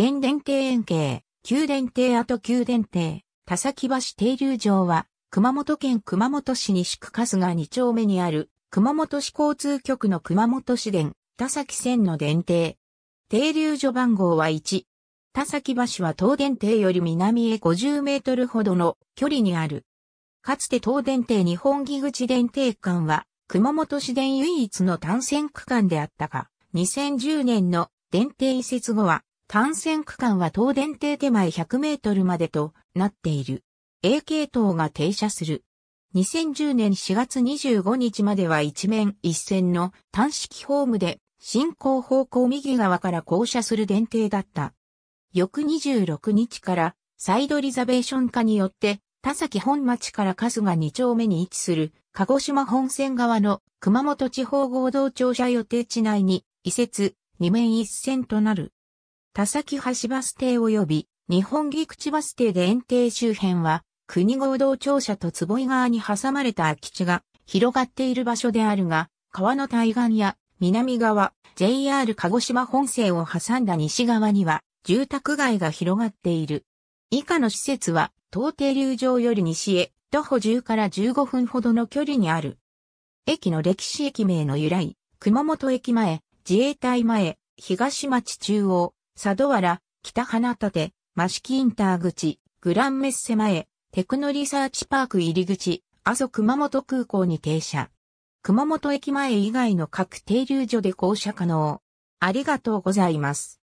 原電停円形、旧電亭跡旧電亭、田崎橋停留場は、熊本県熊本市西区春日2丁目にある、熊本市交通局の熊本市電、田崎線の電停。停留所番号は1。田崎橋は東電停より南へ50メートルほどの距離にある。かつて東電停日本木口電停間は、熊本市電唯一の単線区間であったが、2010年の電停移設後は、単線区間は東電停手前100メートルまでとなっている。A 系統が停車する。2010年4月25日までは一面一線の単式ホームで進行方向右側から降車する電停だった。翌26日からサイドリザベーション化によって田崎本町から春日2丁目に位置する鹿児島本線側の熊本地方合同庁舎予定地内に移設二面一線となる。田崎橋バス停及び日本木口バス停で園庭周辺は国合同庁舎と坪井川に挟まれた空き地が広がっている場所であるが、川の対岸や南側、JR 鹿児島本線を挟んだ西側には住宅街が広がっている。以下の施設は東停留場より西へ徒歩10から15分ほどの距離にある。駅の歴史駅名の由来、熊本駅前、自衛隊前、東町中央、佐渡原、北花立、益城インター口、グランメッセ前、テクノリサーチパーク入り口、阿蘇熊本空港に停車。熊本駅前以外の各停留所で降車可能。ありがとうございます。